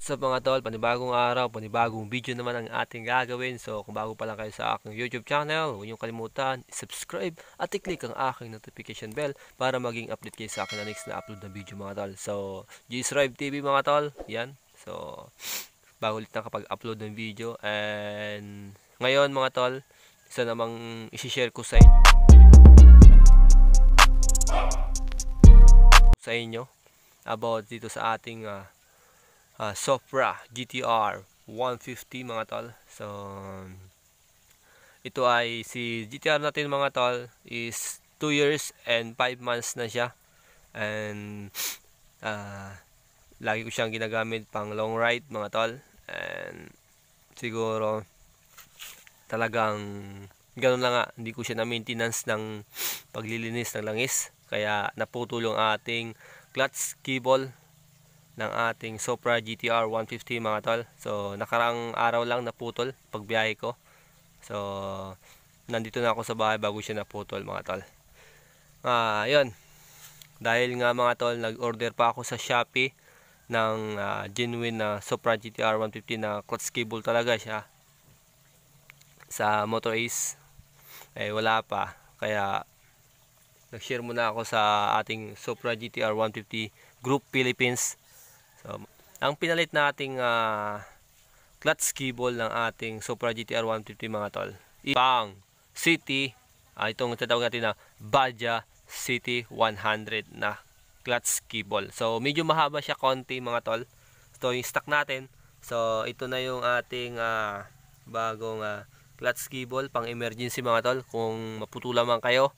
What's mga tol, panibagong araw, panibagong video naman ang ating gagawin So kung bago pa lang kayo sa aking YouTube channel, huwag niyong kalimutan, subscribe at i-click ang aking notification bell Para maging update kayo sa akin na next na upload na video mga tol So, G-Srive TV mga tol, yan So, bago ulit na kapag upload ng video And ngayon mga tol, isa namang isishare ko sa inyo Sa inyo, about dito sa ating uh, uh, ah, Sofra GTR 150 mga tol. So ito ay si GTR natin mga tol is 2 years and 5 months na siya. And uh, lagi ko siyang ginagamit pang long ride mga tol. And siguro talagang ganun lang nga, hindi ko siya na maintenance ng paglilinis ng langis. Kaya naputol yung ating clutch cable ng ating Sopra GTR 150 mga tol. So nakarang araw lang naputol pagbiyahe ko. So nandito na ako sa bahay bago siya naputol mga tol. Ah, uh, Dahil nga mga tol, nag-order pa ako sa Shopee ng uh, genuine na uh, Sopra GTR 150 na clutch cable talaga siya. Sa Moto Ace eh wala pa. Kaya nag-share muna ako sa ating Sopra GTR 150 Group Philippines So, ang pinalit nating uh, clutch cable ng ating Supra GTR 150 mga tol. Pang City, uh, itong tatawag natin na Baja City 100 na clutch cable. So medyo mahaba siya konti mga tol. So yung stock natin. So ito na yung ating uh, bagong uh, clutch cable pang emergency mga tol kung maputula man kayo,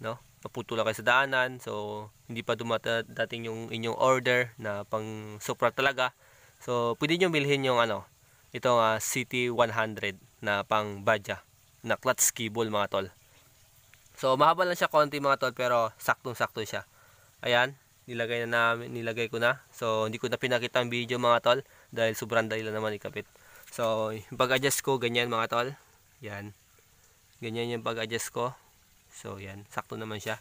no? maputula kayo sa daanan. So, hindi pa dumadating yung inyong order na pang Supra talaga. So, pwede nyo bilhin yung ano, itong uh, City 100 na pang Baja na clutch cable mga tol. So, mahaba lang siya konti mga tol pero saktong-sakto siya. Ayan, nilagay na namin, nilagay ko na. So, hindi ko na pinakita ang video mga tol dahil sobrang dali lang naman ikapit. So, pag-adjust ko ganyan mga tol. Yan. Ganyan yung pag-adjust ko. So yan, sakto naman siya.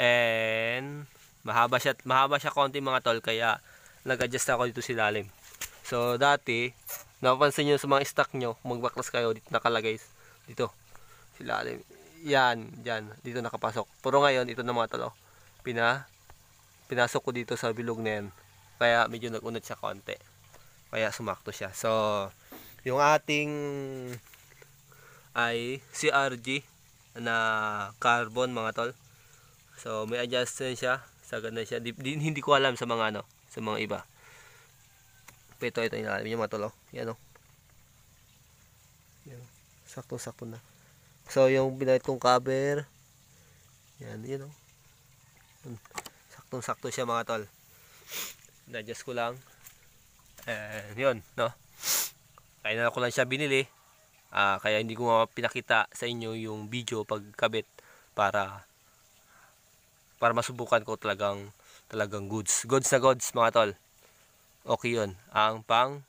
And mahaba siya, mahaba siya konti mga tol kaya nag-adjust ako dito sa ilalim. So dati, napansin niyo sa mga stock nyo, magbaklas kayo dito nakalagay dito sa ilalim. Yan, yan, dito nakapasok. Pero ngayon ito na mga tol, oh. pina pinasok ko dito sa bilog na yan. Kaya medyo nag-unat siya konti. Kaya sumakto siya. So, yung ating ay CRG na carbon mga tol. So may adjustment siya. Sa ganun siya. Di, di, hindi ko alam sa mga ano, sa mga iba. Pero ito, ito inalim niyo mga tol. Oh. Yan oh. Yan. Sakto sakto na. So yung binayad kong cover. Yan, yan oh. Saktong sakto siya mga tol. Na-adjust ko lang. Eh, yun, no? Kaya na ko lang siya binili. Uh, kaya hindi ko pinakita sa inyo yung video pagkabit para para masubukan ko talagang talagang goods. Goods na goods mga tol. Okay yun. Ang pang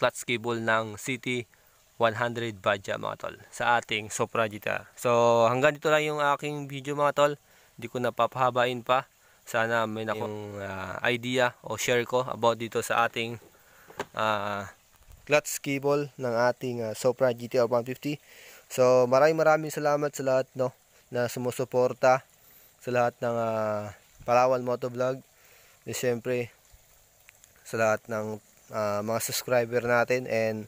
clutch cable ng City 100 Baja mga tol sa ating Sopra Gita. So hanggang dito lang yung aking video mga tol. Hindi ko napapahabain pa. Sana may nakong uh, idea o share ko about dito sa ating uh, clutch cable ng ating uh, Sopra GTR 150. So maraming maraming salamat sa lahat no na sumusuporta sa lahat ng uh, Palawan Motovlog. At syempre sa lahat ng uh, mga subscriber natin and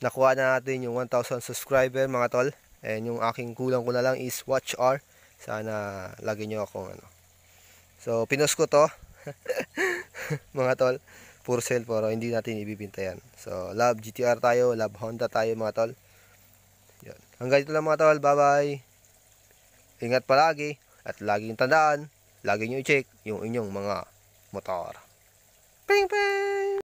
nakuha na natin yung 1,000 subscriber mga tol. And yung aking kulang ko na lang is watch hour. Sana lagi nyo akong ano. So pinos ko to mga tol for sale pero hindi natin ibibinta yan. So, love GTR tayo, love Honda tayo mga tol. Yan. Hanggang dito lang mga tol. Bye-bye. Ingat palagi at laging tandaan, lagi nyo i-check yung inyong mga motor. Ping ping!